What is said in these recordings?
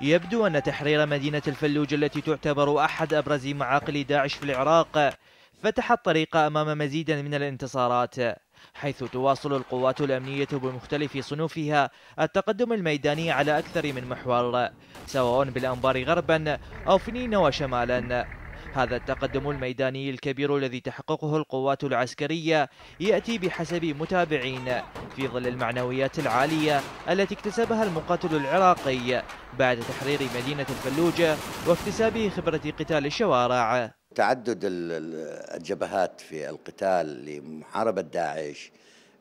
يبدو أن تحرير مدينة الفلوج التي تعتبر أحد أبرز معاقل داعش في العراق فتح الطريق أمام مزيد من الانتصارات حيث تواصل القوات الأمنية بمختلف صنوفها التقدم الميداني على أكثر من محور سواء بالأنبار غربا أو في نينوى شمالا هذا التقدم الميداني الكبير الذي تحققه القوات العسكرية يأتي بحسب متابعين في ظل المعنويات العالية التي اكتسبها المقاتل العراقي بعد تحرير مدينة الفلوجة واكتسابه خبرة قتال الشوارع تعدد الجبهات في القتال لمحاربة داعش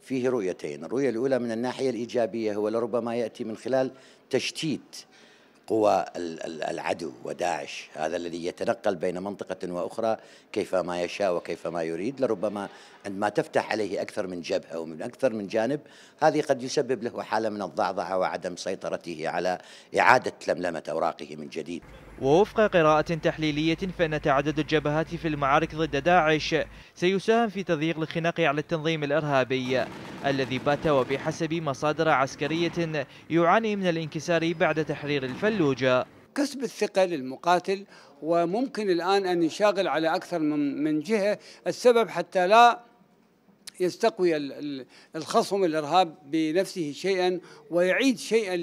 فيه رؤيتين الرؤية الأولى من الناحية الإيجابية هو لربما يأتي من خلال تشتيت قوى العدو وداعش هذا الذي يتنقل بين منطقة وأخرى كيفما يشاء وكيفما يريد لربما عندما تفتح عليه أكثر من جبهة ومن أكثر من جانب هذه قد يسبب له حالة من الضعضعة وعدم سيطرته على إعادة لملمة أوراقه من جديد ووفق قراءة تحليلية فإن تعدد الجبهات في المعارك ضد داعش سيساهم في تضييق الخناق على التنظيم الإرهابي الذي بات وبحسب مصادر عسكرية يعاني من الانكسار بعد تحرير الفلوجة كسب الثقة للمقاتل وممكن الآن أن يشاغل على أكثر من جهة السبب حتى لا يستقوي الخصم الارهاب بنفسه شيئا ويعيد شيئا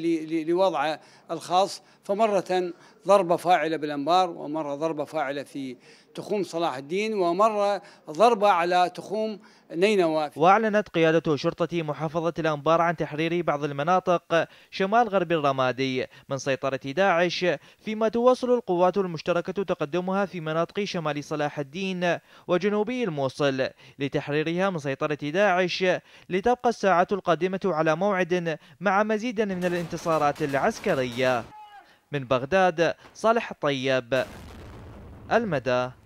لوضعه الخاص فمره ضربة فاعلة بالأنبار ومرة ضربة فاعلة في تخوم صلاح الدين ومرة ضربة على تخوم نينوى وأعلنت قيادة شرطة محافظة الأنبار عن تحرير بعض المناطق شمال غرب الرمادي من سيطرة داعش فيما تواصل القوات المشتركة تقدمها في مناطق شمال صلاح الدين وجنوبي الموصل لتحريرها من سيطرة داعش لتبقى الساعة القادمة على موعد مع مزيد من الانتصارات العسكرية من بغداد صالح الطيب المدى